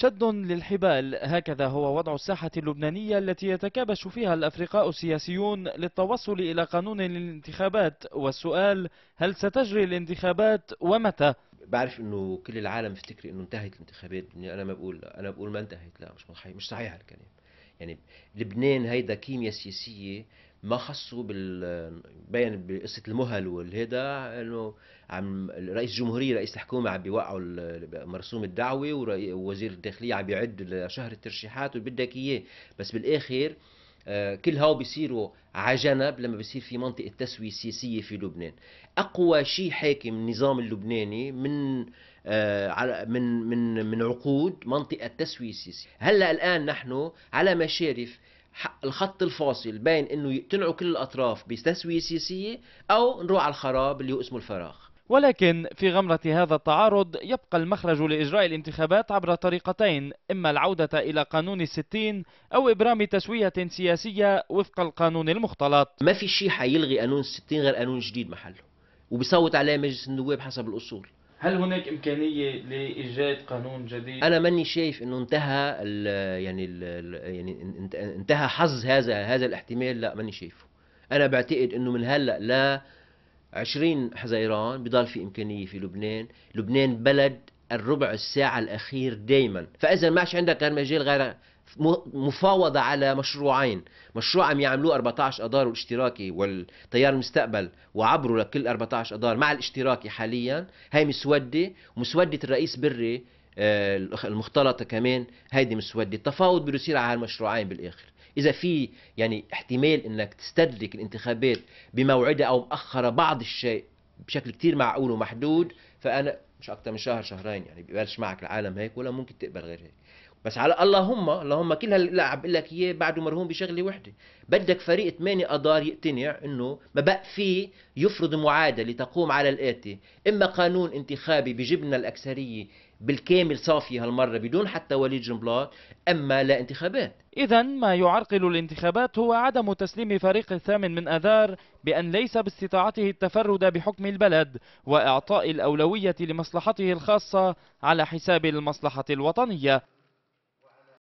شد للحبال هكذا هو وضع الساحة اللبنانية التي يتكابش فيها الأفرقاء السياسيون للتوصل إلى قانون للانتخابات والسؤال هل ستجري الانتخابات ومتى؟ بعرف انه كل العالم بيفتكر انه انتهت الانتخابات يعني انا ما بقول انا بقول ما انتهت لا مش مش صحيح الكلام يعني لبنان هيدا كيمياء سياسيه ما خصوا بال بين بقصه المهل والهدا انه عم رئيس الجمهوريه رئيس الحكومه عم بيوقعوا مرسوم الدعوه ووزير الداخليه عم بيعد لشهر الترشيحات وبدك اياه بس بالاخر آه، كل هاو بيصيروا على جنب لما بيصير في منطقة تسوية سياسية في لبنان أقوى شيء حاكم النظام اللبناني من آه، من من من عقود منطقة تسوية سياسية هلا الآن نحن على مشارف الخط الفاصل بين انه يقتنعوا كل الاطراف بتسويه سياسيه او نروح على الخراب اللي هو اسمه الفراغ ولكن في غمرة هذا التعارض يبقى المخرج لإجراء الانتخابات عبر طريقتين إما العودة إلى قانون الستين أو إبرام تسوية سياسية وفق القانون المختلط ما في شيء حيلغي قانون الستين غير قانون جديد محله وبصوت عليه مجلس النواب حسب الأصول هل هناك امكانيه لايجاد قانون جديد؟ انا ماني شايف انه انتهى الـ يعني الـ يعني انتهى حظ هذا هذا الاحتمال لا ماني شايفه. انا بعتقد انه من هلا ل 20 حزيران بضل في امكانيه في لبنان، لبنان بلد الربع الساعة الأخير دايما فإذا ما عندك غير مجال غير مفاوضة على مشروعين مشروع عم يعملوه 14 أدار والاشتراكي والتيار المستقبل وعبروا لكل 14 أدار مع الاشتراكي حاليا هاي مسودة ومسودة الرئيس بري آه، المختلطة كمان هيدي مسودة التفاوض بده يصير على هالمشروعين بالآخر إذا في يعني احتمال إنك تستدرك الانتخابات بموعدها أو مؤخرة بعض الشيء بشكل كتير معقول ومحدود فأنا مش أكتر من شهر شهرين يعني ببلش معك العالم هيك ولا ممكن تقبل غير هيك بس على اللهم اللهم كل هاللاعب بقول لك اياه بعده مرهون بشغله وحده بدك فريق ثمانية ادار يقتنع انه ما بقى فيه يفرض معادله تقوم على الاتي اما قانون انتخابي بجيب لنا الاكثريه بالكامل صافية هالمرة بدون حتى وليد جنبلاط أما لا انتخابات إذا ما يعرقل الانتخابات هو عدم تسليم فريق الثامن من أذار بأن ليس باستطاعته التفرد بحكم البلد وإعطاء الأولوية لمصلحته الخاصة على حساب المصلحة الوطنية